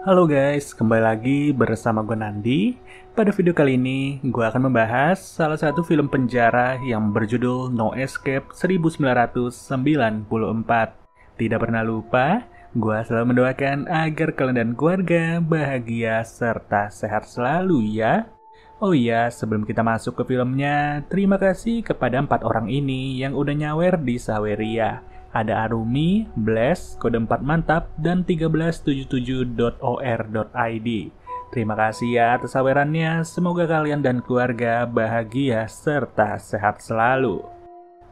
Halo guys, kembali lagi bersama gue Nandi. Pada video kali ini, gue akan membahas salah satu film penjara yang berjudul No Escape 1994. Tidak pernah lupa, gue selalu mendoakan agar kalian dan keluarga bahagia serta sehat selalu ya. Oh iya, sebelum kita masuk ke filmnya, terima kasih kepada empat orang ini yang udah nyawer di Saweria ada Arumi, Bless, kode 4 mantap, dan 1377.or.id. Terima kasih ya atas sawerannya, semoga kalian dan keluarga bahagia serta sehat selalu.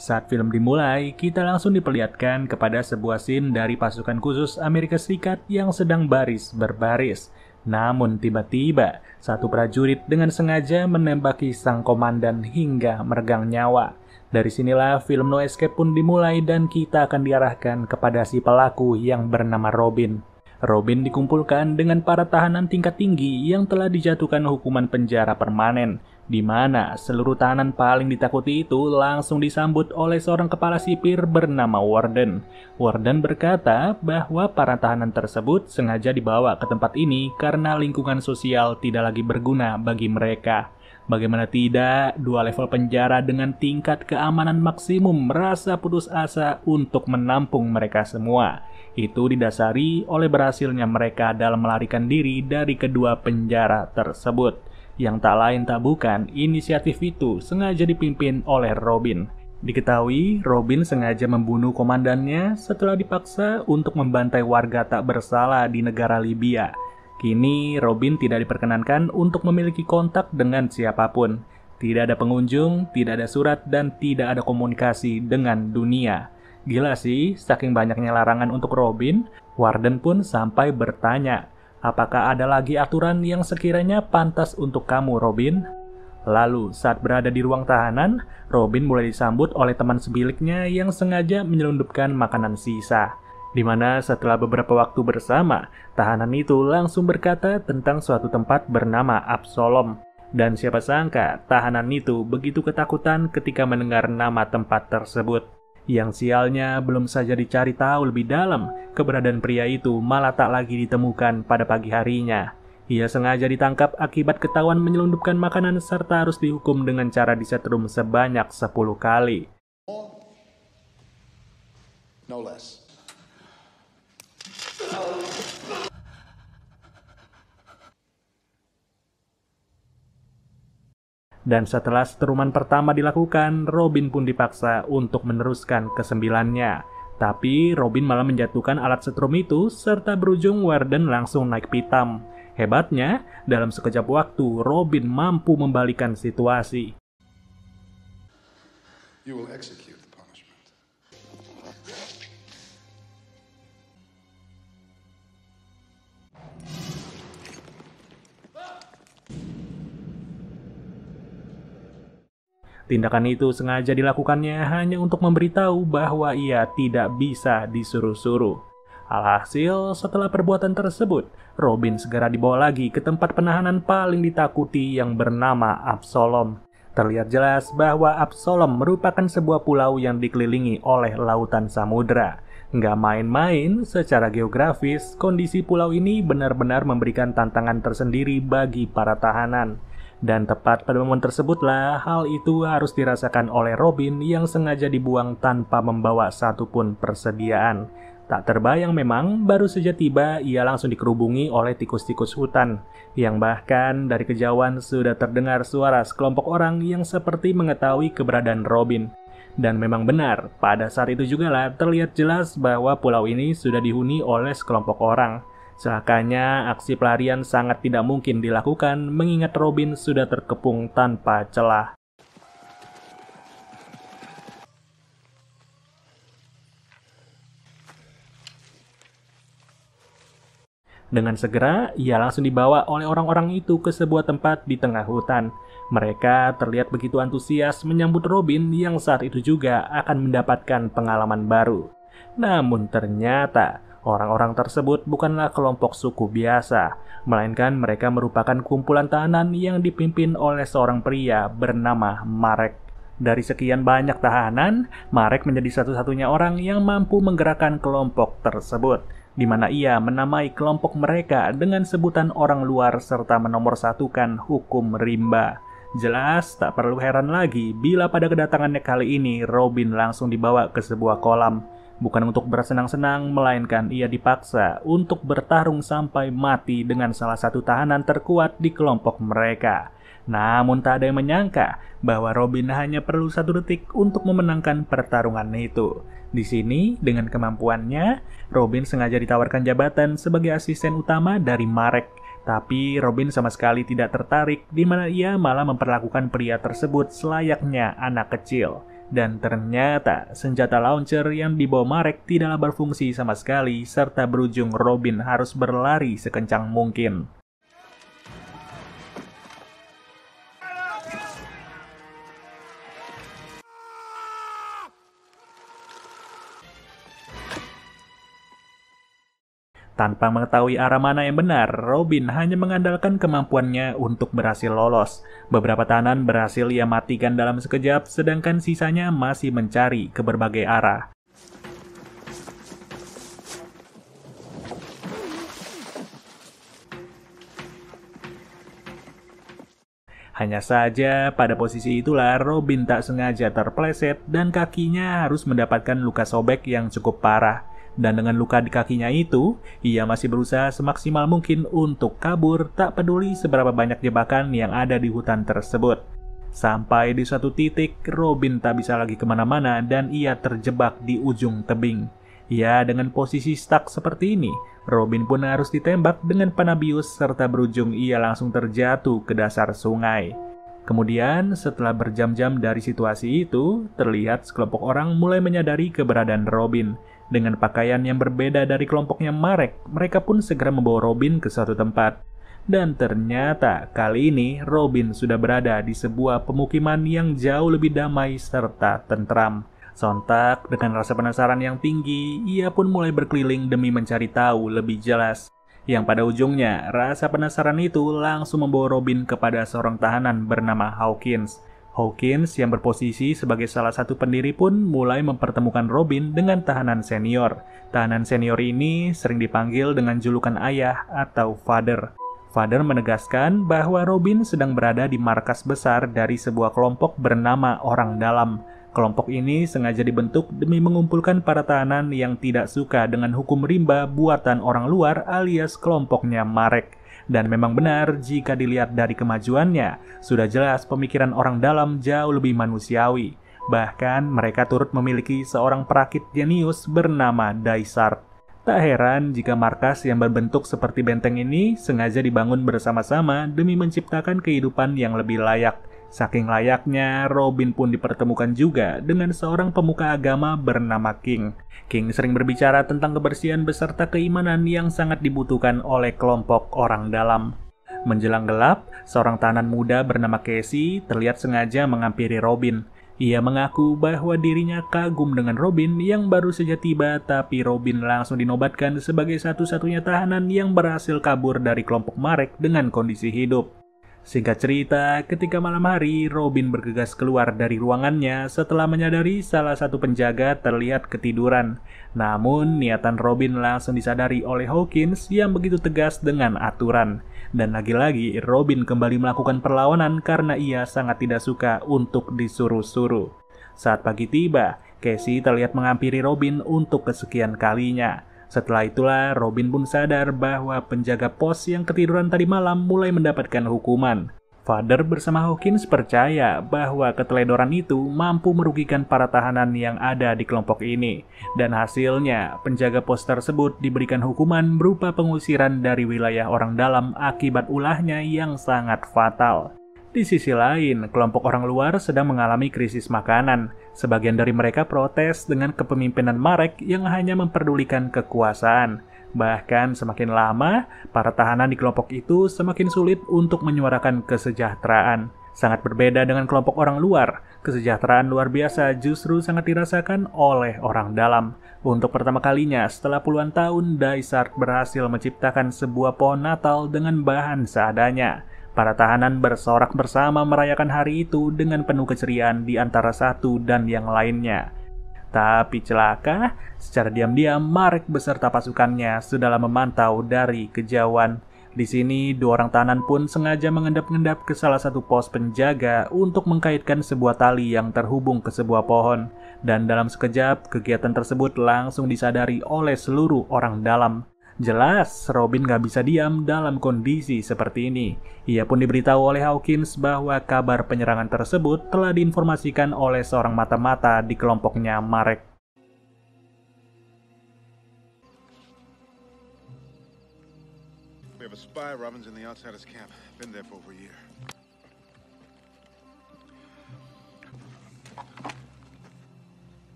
Saat film dimulai, kita langsung diperlihatkan kepada sebuah scene dari pasukan khusus Amerika Serikat yang sedang baris berbaris. Namun tiba-tiba, satu prajurit dengan sengaja menembaki sang komandan hingga meregang nyawa. Dari sinilah film No Escape pun dimulai dan kita akan diarahkan kepada si pelaku yang bernama Robin. Robin dikumpulkan dengan para tahanan tingkat tinggi yang telah dijatuhkan hukuman penjara permanen, di mana seluruh tahanan paling ditakuti itu langsung disambut oleh seorang kepala sipir bernama Warden. Warden berkata bahwa para tahanan tersebut sengaja dibawa ke tempat ini karena lingkungan sosial tidak lagi berguna bagi mereka. Bagaimana tidak, dua level penjara dengan tingkat keamanan maksimum merasa putus asa untuk menampung mereka semua. Itu didasari oleh berhasilnya mereka dalam melarikan diri dari kedua penjara tersebut. Yang tak lain tak bukan, inisiatif itu sengaja dipimpin oleh Robin. Diketahui, Robin sengaja membunuh komandannya setelah dipaksa untuk membantai warga tak bersalah di negara Libya. Kini Robin tidak diperkenankan untuk memiliki kontak dengan siapapun. Tidak ada pengunjung, tidak ada surat, dan tidak ada komunikasi dengan dunia. Gila sih, saking banyaknya larangan untuk Robin, Warden pun sampai bertanya, apakah ada lagi aturan yang sekiranya pantas untuk kamu, Robin? Lalu, saat berada di ruang tahanan, Robin mulai disambut oleh teman sebiliknya yang sengaja menyelundupkan makanan sisa di mana setelah beberapa waktu bersama, tahanan itu langsung berkata tentang suatu tempat bernama Absalom. Dan siapa sangka, tahanan itu begitu ketakutan ketika mendengar nama tempat tersebut. Yang sialnya belum saja dicari tahu lebih dalam, keberadaan pria itu malah tak lagi ditemukan pada pagi harinya. Ia sengaja ditangkap akibat ketahuan menyelundupkan makanan serta harus dihukum dengan cara disetrum sebanyak 10 kali. No less. Dan setelah seteruman pertama dilakukan, Robin pun dipaksa untuk meneruskan kesembilannya. Tapi Robin malah menjatuhkan alat setrum itu serta berujung Warden langsung naik pitam. Hebatnya, dalam sekejap waktu Robin mampu membalikan situasi. You will execute. Tindakan itu sengaja dilakukannya hanya untuk memberitahu bahwa ia tidak bisa disuruh-suruh. Alhasil, setelah perbuatan tersebut, Robin segera dibawa lagi ke tempat penahanan paling ditakuti yang bernama Absalom. Terlihat jelas bahwa Absalom merupakan sebuah pulau yang dikelilingi oleh lautan samudra. Nggak main-main, secara geografis, kondisi pulau ini benar-benar memberikan tantangan tersendiri bagi para tahanan. Dan tepat pada momen tersebutlah hal itu harus dirasakan oleh Robin yang sengaja dibuang tanpa membawa satupun persediaan. Tak terbayang memang, baru saja tiba ia langsung dikerubungi oleh tikus-tikus hutan, yang bahkan dari kejauhan sudah terdengar suara sekelompok orang yang seperti mengetahui keberadaan Robin. Dan memang benar, pada saat itu juga lah terlihat jelas bahwa pulau ini sudah dihuni oleh sekelompok orang. Celakanya, aksi pelarian sangat tidak mungkin dilakukan mengingat Robin sudah terkepung tanpa celah. Dengan segera, ia langsung dibawa oleh orang-orang itu ke sebuah tempat di tengah hutan. Mereka terlihat begitu antusias menyambut Robin yang saat itu juga akan mendapatkan pengalaman baru. Namun ternyata, Orang-orang tersebut bukanlah kelompok suku biasa, melainkan mereka merupakan kumpulan tahanan yang dipimpin oleh seorang pria bernama Marek. Dari sekian banyak tahanan, Marek menjadi satu-satunya orang yang mampu menggerakkan kelompok tersebut, di mana ia menamai kelompok mereka dengan sebutan orang luar serta menomorsatukan hukum rimba. Jelas, tak perlu heran lagi bila pada kedatangannya kali ini Robin langsung dibawa ke sebuah kolam Bukan untuk bersenang-senang, melainkan ia dipaksa untuk bertarung sampai mati dengan salah satu tahanan terkuat di kelompok mereka. Namun tak ada yang menyangka bahwa Robin hanya perlu satu detik untuk memenangkan pertarungan itu. Di sini, dengan kemampuannya, Robin sengaja ditawarkan jabatan sebagai asisten utama dari Marek. Tapi Robin sama sekali tidak tertarik di mana ia malah memperlakukan pria tersebut selayaknya anak kecil. Dan ternyata, senjata launcher yang dibawa Marek tidaklah berfungsi sama sekali serta berujung Robin harus berlari sekencang mungkin. Tanpa mengetahui arah mana yang benar, Robin hanya mengandalkan kemampuannya untuk berhasil lolos. Beberapa tahanan berhasil ia matikan dalam sekejap, sedangkan sisanya masih mencari ke berbagai arah. Hanya saja, pada posisi itulah Robin tak sengaja terpleset dan kakinya harus mendapatkan luka sobek yang cukup parah. Dan dengan luka di kakinya itu, ia masih berusaha semaksimal mungkin untuk kabur tak peduli seberapa banyak jebakan yang ada di hutan tersebut. Sampai di satu titik, Robin tak bisa lagi kemana-mana dan ia terjebak di ujung tebing. Ya, dengan posisi stuck seperti ini, Robin pun harus ditembak dengan panabius serta berujung ia langsung terjatuh ke dasar sungai. Kemudian, setelah berjam-jam dari situasi itu, terlihat sekelompok orang mulai menyadari keberadaan Robin. Dengan pakaian yang berbeda dari kelompoknya Marek, mereka pun segera membawa Robin ke suatu tempat. Dan ternyata kali ini Robin sudah berada di sebuah pemukiman yang jauh lebih damai serta tentram. Sontak, dengan rasa penasaran yang tinggi, ia pun mulai berkeliling demi mencari tahu lebih jelas yang pada ujungnya rasa penasaran itu langsung membawa Robin kepada seorang tahanan bernama Hawkins Hawkins yang berposisi sebagai salah satu pendiri pun mulai mempertemukan Robin dengan tahanan senior. Tahanan senior ini sering dipanggil dengan julukan ayah atau father. Father menegaskan bahwa Robin sedang berada di markas besar dari sebuah kelompok bernama Orang Dalam. Kelompok ini sengaja dibentuk demi mengumpulkan para tahanan yang tidak suka dengan hukum rimba buatan orang luar alias kelompoknya Marek. Dan memang benar, jika dilihat dari kemajuannya, sudah jelas pemikiran orang dalam jauh lebih manusiawi. Bahkan, mereka turut memiliki seorang perakit jenius bernama Daisart. Tak heran jika markas yang berbentuk seperti benteng ini sengaja dibangun bersama-sama demi menciptakan kehidupan yang lebih layak – Saking layaknya, Robin pun dipertemukan juga dengan seorang pemuka agama bernama King. King sering berbicara tentang kebersihan beserta keimanan yang sangat dibutuhkan oleh kelompok orang dalam. Menjelang gelap, seorang tahanan muda bernama Casey terlihat sengaja mengampiri Robin. Ia mengaku bahwa dirinya kagum dengan Robin yang baru saja tiba, tapi Robin langsung dinobatkan sebagai satu-satunya tahanan yang berhasil kabur dari kelompok Marek dengan kondisi hidup. Singkat cerita, ketika malam hari, Robin bergegas keluar dari ruangannya setelah menyadari salah satu penjaga terlihat ketiduran. Namun, niatan Robin langsung disadari oleh Hawkins yang begitu tegas dengan aturan. Dan lagi-lagi, Robin kembali melakukan perlawanan karena ia sangat tidak suka untuk disuruh-suruh. Saat pagi tiba, Casey terlihat menghampiri Robin untuk kesekian kalinya. Setelah itulah Robin pun sadar bahwa penjaga pos yang ketiduran tadi malam mulai mendapatkan hukuman. Father bersama Hawkins percaya bahwa keteledoran itu mampu merugikan para tahanan yang ada di kelompok ini. Dan hasilnya, penjaga pos tersebut diberikan hukuman berupa pengusiran dari wilayah orang dalam akibat ulahnya yang sangat fatal. Di sisi lain, kelompok orang luar sedang mengalami krisis makanan. Sebagian dari mereka protes dengan kepemimpinan Marek yang hanya memperdulikan kekuasaan. Bahkan semakin lama, para tahanan di kelompok itu semakin sulit untuk menyuarakan kesejahteraan. Sangat berbeda dengan kelompok orang luar, kesejahteraan luar biasa justru sangat dirasakan oleh orang dalam. Untuk pertama kalinya, setelah puluhan tahun, Daisart berhasil menciptakan sebuah pohon Natal dengan bahan seadanya. Para tahanan bersorak bersama merayakan hari itu dengan penuh keceriaan di antara satu dan yang lainnya. Tapi celaka, secara diam-diam Marek beserta pasukannya sedang memantau dari kejauhan. Di sini, dua orang tahanan pun sengaja mengendap-endap ke salah satu pos penjaga untuk mengkaitkan sebuah tali yang terhubung ke sebuah pohon. Dan dalam sekejap, kegiatan tersebut langsung disadari oleh seluruh orang dalam. Jelas, Robin gak bisa diam dalam kondisi seperti ini. Ia pun diberitahu oleh Hawkins bahwa kabar penyerangan tersebut telah diinformasikan oleh seorang mata-mata di kelompoknya Marek. We have a spy,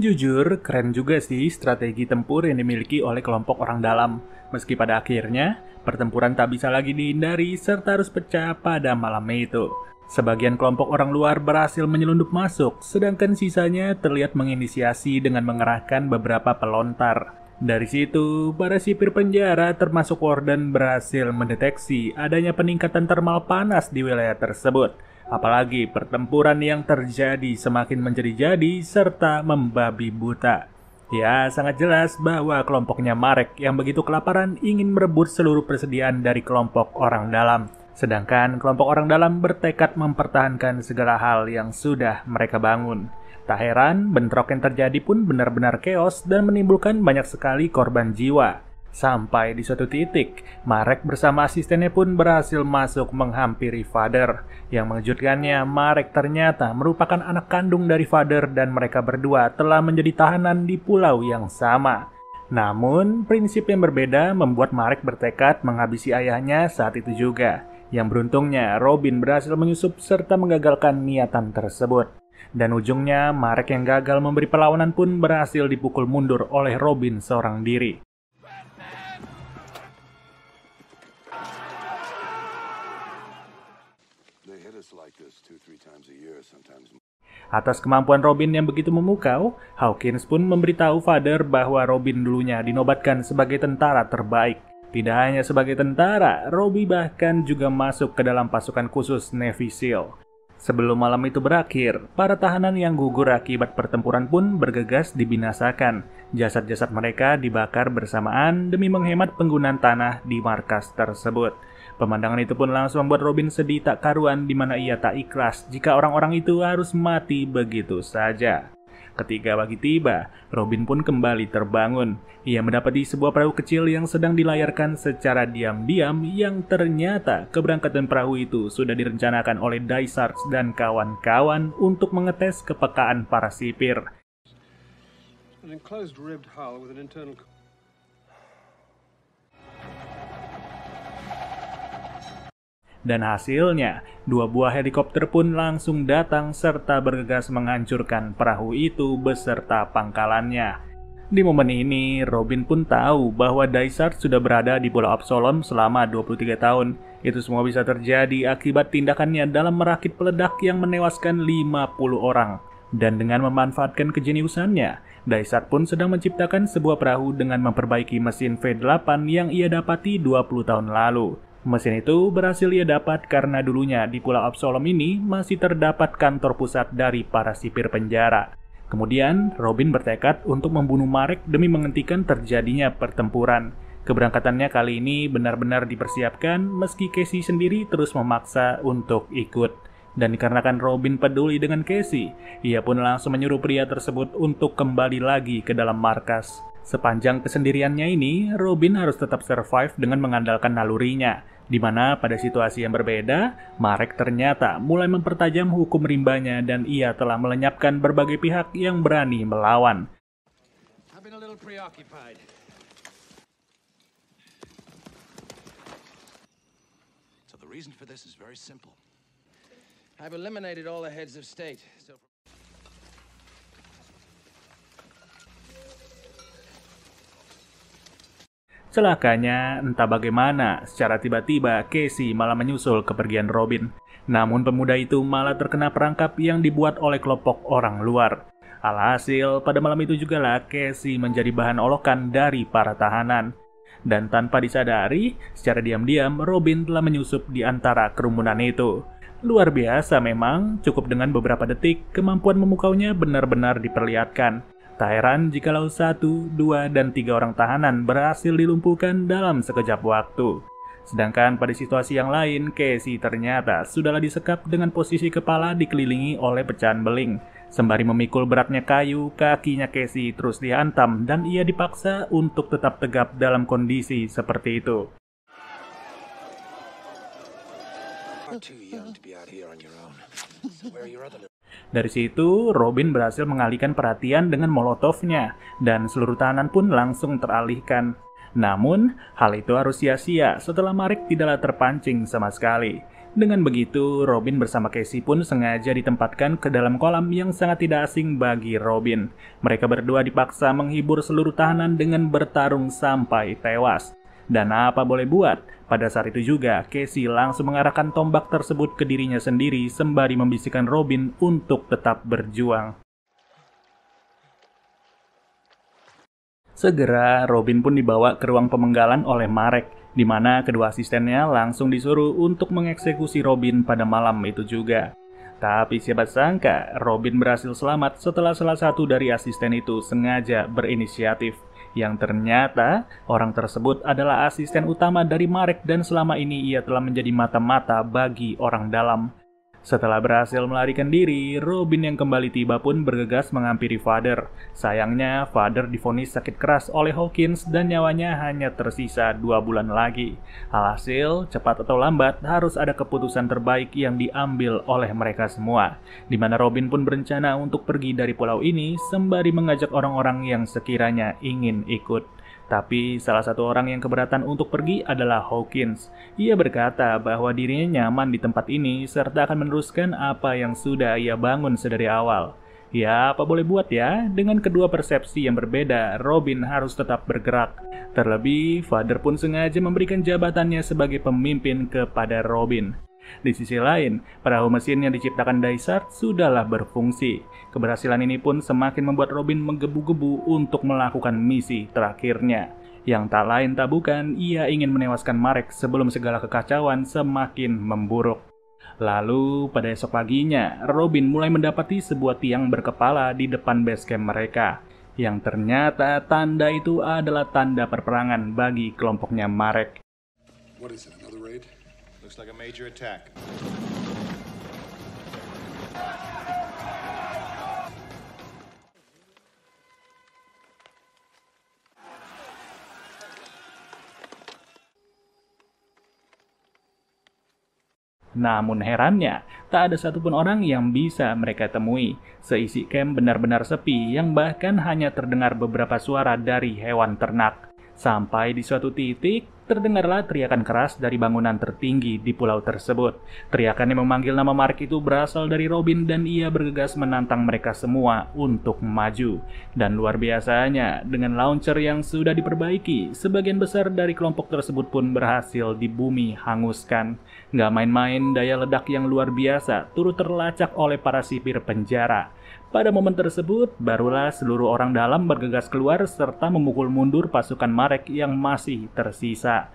Jujur, keren juga sih strategi tempur yang dimiliki oleh kelompok orang dalam. Meski pada akhirnya, pertempuran tak bisa lagi dihindari serta harus pecah pada malam itu. Sebagian kelompok orang luar berhasil menyelundup masuk, sedangkan sisanya terlihat menginisiasi dengan mengerahkan beberapa pelontar. Dari situ, para sipir penjara termasuk Warden berhasil mendeteksi adanya peningkatan termal panas di wilayah tersebut. Apalagi pertempuran yang terjadi semakin menjadi-jadi serta membabi buta. Ya, sangat jelas bahwa kelompoknya Marek yang begitu kelaparan ingin merebut seluruh persediaan dari kelompok orang dalam. Sedangkan kelompok orang dalam bertekad mempertahankan segala hal yang sudah mereka bangun. Tak heran, bentrok yang terjadi pun benar-benar keos dan menimbulkan banyak sekali korban jiwa. Sampai di suatu titik, Marek bersama asistennya pun berhasil masuk menghampiri Father. Yang mengejutkannya, Marek ternyata merupakan anak kandung dari Father dan mereka berdua telah menjadi tahanan di pulau yang sama. Namun, prinsip yang berbeda membuat Marek bertekad menghabisi ayahnya saat itu juga. Yang beruntungnya, Robin berhasil menyusup serta menggagalkan niatan tersebut. Dan ujungnya, Marek yang gagal memberi perlawanan pun berhasil dipukul mundur oleh Robin seorang diri. Atas kemampuan Robin yang begitu memukau, Hawkins pun memberitahu Father bahwa Robin dulunya dinobatkan sebagai tentara terbaik. Tidak hanya sebagai tentara, Robin bahkan juga masuk ke dalam pasukan khusus Navy SEAL. Sebelum malam itu berakhir, para tahanan yang gugur akibat pertempuran pun bergegas dibinasakan. Jasad-jasad mereka dibakar bersamaan demi menghemat penggunaan tanah di markas tersebut. Pemandangan itu pun langsung membuat Robin sedih tak karuan di mana ia tak ikhlas jika orang-orang itu harus mati begitu saja. Ketika pagi tiba, Robin pun kembali terbangun. Ia mendapati sebuah perahu kecil yang sedang dilayarkan secara diam-diam yang ternyata keberangkatan perahu itu sudah direncanakan oleh Dysarts dan kawan-kawan untuk mengetes kepekaan para sipir. Dan hasilnya, dua buah helikopter pun langsung datang serta bergegas menghancurkan perahu itu beserta pangkalannya. Di momen ini, Robin pun tahu bahwa Dysart sudah berada di Pulau Absalom selama 23 tahun. Itu semua bisa terjadi akibat tindakannya dalam merakit peledak yang menewaskan 50 orang. Dan dengan memanfaatkan kejeniusannya, Dysart pun sedang menciptakan sebuah perahu dengan memperbaiki mesin V8 yang ia dapati 20 tahun lalu. Mesin itu berhasil ia dapat karena dulunya di Pulau Absalom ini masih terdapat kantor pusat dari para sipir penjara. Kemudian, Robin bertekad untuk membunuh Marek demi menghentikan terjadinya pertempuran. Keberangkatannya kali ini benar-benar dipersiapkan meski Casey sendiri terus memaksa untuk ikut. Dan dikarenakan Robin peduli dengan Casey, ia pun langsung menyuruh pria tersebut untuk kembali lagi ke dalam markas. Sepanjang kesendiriannya ini, Robin harus tetap survive dengan mengandalkan nalurinya, di mana pada situasi yang berbeda, Marek ternyata mulai mempertajam hukum rimbanya dan ia telah melenyapkan berbagai pihak yang berani melawan. I've eliminated all the heads of state. So... Celakanya, entah bagaimana, secara tiba-tiba Casey malah menyusul kepergian Robin. Namun pemuda itu malah terkena perangkap yang dibuat oleh kelompok orang luar. Alhasil, pada malam itu juga lah Casey menjadi bahan olokan dari para tahanan. Dan tanpa disadari, secara diam-diam Robin telah menyusup di antara kerumunan itu. Luar biasa memang, cukup dengan beberapa detik, kemampuan memukaunya benar-benar diperlihatkan. Tak heran jika jikalau satu, dua, dan tiga orang tahanan berhasil dilumpuhkan dalam sekejap waktu. Sedangkan pada situasi yang lain, Casey ternyata sudahlah disekap dengan posisi kepala dikelilingi oleh pecahan beling. Sembari memikul beratnya kayu, kakinya Casey terus dihantam dan ia dipaksa untuk tetap tegap dalam kondisi seperti itu. I'm too young to be out here on your own. So where are your other dari situ, Robin berhasil mengalihkan perhatian dengan molotovnya, dan seluruh tahanan pun langsung teralihkan. Namun, hal itu harus sia-sia setelah Marik tidaklah terpancing sama sekali. Dengan begitu, Robin bersama Casey pun sengaja ditempatkan ke dalam kolam yang sangat tidak asing bagi Robin. Mereka berdua dipaksa menghibur seluruh tahanan dengan bertarung sampai tewas. Dan apa boleh buat? Pada saat itu juga, Casey langsung mengarahkan tombak tersebut ke dirinya sendiri sembari membisikkan Robin untuk tetap berjuang. Segera, Robin pun dibawa ke ruang pemenggalan oleh Marek, di mana kedua asistennya langsung disuruh untuk mengeksekusi Robin pada malam itu juga. Tapi siapa sangka, Robin berhasil selamat setelah salah satu dari asisten itu sengaja berinisiatif yang ternyata orang tersebut adalah asisten utama dari Marek dan selama ini ia telah menjadi mata-mata bagi orang dalam. Setelah berhasil melarikan diri, Robin yang kembali tiba pun bergegas menghampiri Father. Sayangnya, Father difonis sakit keras oleh Hawkins dan nyawanya hanya tersisa dua bulan lagi. Alhasil, cepat atau lambat harus ada keputusan terbaik yang diambil oleh mereka semua. Di mana Robin pun berencana untuk pergi dari pulau ini sembari mengajak orang-orang yang sekiranya ingin ikut. Tapi salah satu orang yang keberatan untuk pergi adalah Hawkins. Ia berkata bahwa dirinya nyaman di tempat ini serta akan meneruskan apa yang sudah ia bangun sedari awal. Ya, apa boleh buat ya, dengan kedua persepsi yang berbeda, Robin harus tetap bergerak. Terlebih, Father pun sengaja memberikan jabatannya sebagai pemimpin kepada Robin. Di sisi lain, perahu mesin yang diciptakan Dysart sudahlah berfungsi. Keberhasilan ini pun semakin membuat Robin menggebu-gebu untuk melakukan misi terakhirnya. Yang tak lain tak bukan, ia ingin menewaskan Marek sebelum segala kekacauan semakin memburuk. Lalu, pada esok paginya, Robin mulai mendapati sebuah tiang berkepala di depan base camp mereka. Yang ternyata tanda itu adalah tanda perperangan bagi kelompoknya Marek. What is it, another Looks like a major attack. Namun herannya, tak ada satupun orang yang bisa mereka temui. Seisi camp benar-benar sepi yang bahkan hanya terdengar beberapa suara dari hewan ternak. Sampai di suatu titik, terdengarlah teriakan keras dari bangunan tertinggi di pulau tersebut. Teriakan yang memanggil nama Mark itu berasal dari Robin dan ia bergegas menantang mereka semua untuk maju. Dan luar biasanya, dengan launcher yang sudah diperbaiki, sebagian besar dari kelompok tersebut pun berhasil di bumi hanguskan. Gak main-main, daya ledak yang luar biasa turut terlacak oleh para sipir penjara. Pada momen tersebut, barulah seluruh orang dalam bergegas keluar serta memukul mundur pasukan Marek yang masih tersisa.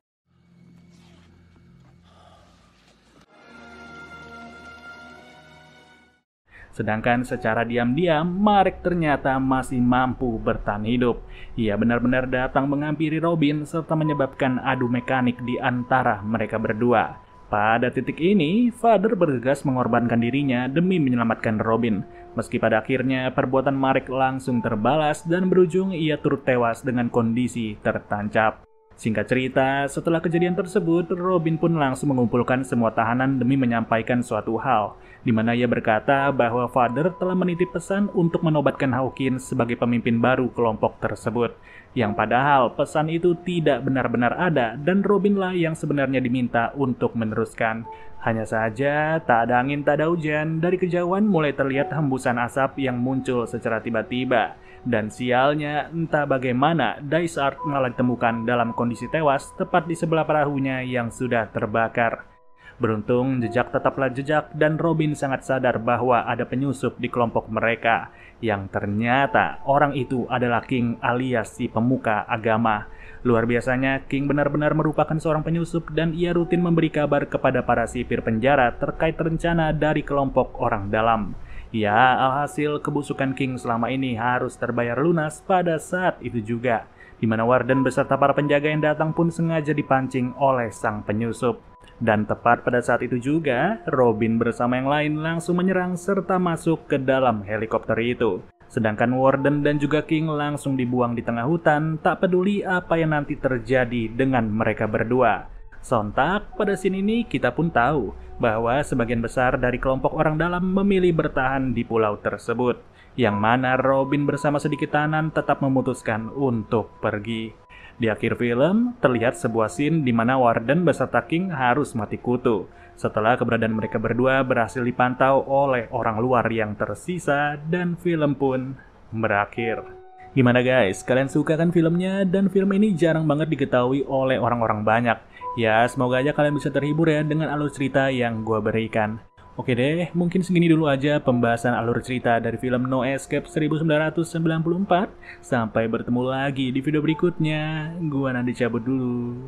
Sedangkan secara diam-diam, Marek ternyata masih mampu bertahan hidup. Ia benar-benar datang menghampiri Robin serta menyebabkan adu mekanik di antara mereka berdua. Pada titik ini, Father bergegas mengorbankan dirinya demi menyelamatkan Robin. Meski pada akhirnya perbuatan Marek langsung terbalas dan berujung ia turut tewas dengan kondisi tertancap. Singkat cerita, setelah kejadian tersebut, Robin pun langsung mengumpulkan semua tahanan demi menyampaikan suatu hal, di mana ia berkata bahwa Father telah menitip pesan untuk menobatkan Hawkins sebagai pemimpin baru kelompok tersebut, yang padahal pesan itu tidak benar-benar ada dan Robinlah yang sebenarnya diminta untuk meneruskan. Hanya saja, tak ada angin tak ada hujan, dari kejauhan mulai terlihat hembusan asap yang muncul secara tiba-tiba dan sialnya, entah bagaimana, Dysart malah ditemukan dalam kondisi tewas tepat di sebelah perahunya yang sudah terbakar. Beruntung, jejak tetaplah jejak dan Robin sangat sadar bahwa ada penyusup di kelompok mereka yang ternyata orang itu adalah King alias si pemuka agama. Luar biasanya, King benar-benar merupakan seorang penyusup dan ia rutin memberi kabar kepada para sipir penjara terkait rencana dari kelompok orang dalam. Ya, alhasil kebusukan King selama ini harus terbayar lunas pada saat itu juga, di mana Warden beserta para penjaga yang datang pun sengaja dipancing oleh sang penyusup. Dan tepat pada saat itu juga, Robin bersama yang lain langsung menyerang serta masuk ke dalam helikopter itu. Sedangkan Warden dan juga King langsung dibuang di tengah hutan, tak peduli apa yang nanti terjadi dengan mereka berdua. Sontak, pada scene ini kita pun tahu bahwa sebagian besar dari kelompok orang dalam memilih bertahan di pulau tersebut, yang mana Robin bersama sedikit tanan tetap memutuskan untuk pergi. Di akhir film, terlihat sebuah scene di mana Warden beserta King harus mati kutu, setelah keberadaan mereka berdua berhasil dipantau oleh orang luar yang tersisa dan film pun berakhir. Gimana guys, kalian suka kan filmnya dan film ini jarang banget diketahui oleh orang-orang banyak. Ya, semoga aja kalian bisa terhibur ya dengan alur cerita yang gue berikan. Oke deh, mungkin segini dulu aja pembahasan alur cerita dari film No Escape 1994. Sampai bertemu lagi di video berikutnya. Gue nanti cabut dulu.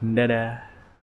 Dadah.